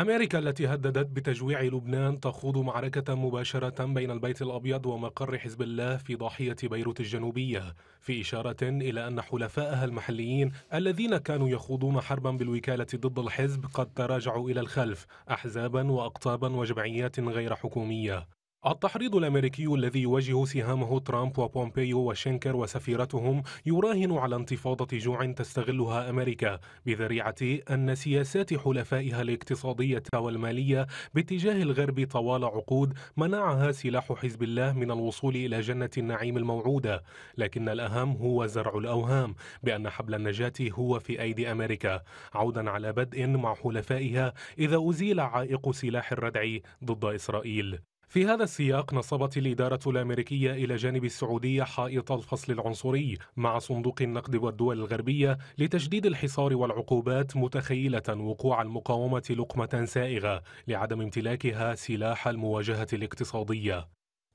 أمريكا التي هددت بتجويع لبنان تخوض معركة مباشرة بين البيت الأبيض ومقر حزب الله في ضاحية بيروت الجنوبية في إشارة إلى أن حلفائها المحليين الذين كانوا يخوضون حربا بالوكالة ضد الحزب قد تراجعوا إلى الخلف أحزابا وأقطابا وجمعيات غير حكومية التحريض الامريكي الذي يواجه سهامه ترامب وبومبيو وشنكر وسفيرتهم يراهن على انتفاضه جوع تستغلها امريكا بذريعه ان سياسات حلفائها الاقتصاديه والماليه باتجاه الغرب طوال عقود منعها سلاح حزب الله من الوصول الى جنه النعيم الموعوده لكن الاهم هو زرع الاوهام بان حبل النجاه هو في ايدي امريكا عودا على بدء مع حلفائها اذا ازيل عائق سلاح الردع ضد اسرائيل في هذا السياق نصبت الإدارة الأمريكية إلى جانب السعودية حائط الفصل العنصري مع صندوق النقد والدول الغربية لتشديد الحصار والعقوبات متخيلة وقوع المقاومة لقمة سائغة لعدم امتلاكها سلاح المواجهة الاقتصادية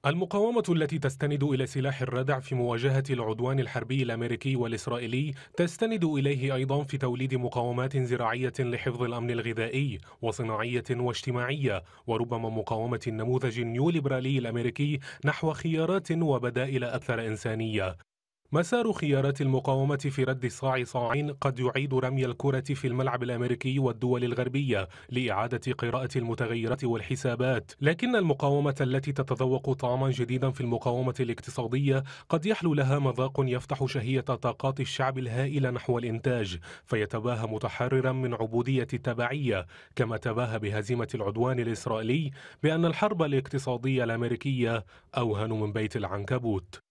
المقاومة التي تستند إلى سلاح الردع في مواجهة العدوان الحربي الأمريكي والإسرائيلي تستند إليه أيضا في توليد مقاومات زراعية لحفظ الأمن الغذائي وصناعية واجتماعية وربما مقاومة النموذج النيوليبرالي الأمريكي نحو خيارات وبدائل أكثر إنسانية مسار خيارات المقاومة في رد صاع صاعين قد يعيد رمي الكرة في الملعب الأمريكي والدول الغربية لإعادة قراءة المتغيرات والحسابات لكن المقاومة التي تتذوق طعما جديدا في المقاومة الاقتصادية قد يحلو لها مذاق يفتح شهية طاقات الشعب الهائلة نحو الإنتاج فيتباهى متحررا من عبودية التبعية كما تباهى بهزيمة العدوان الإسرائيلي بأن الحرب الاقتصادية الأمريكية أوهن من بيت العنكبوت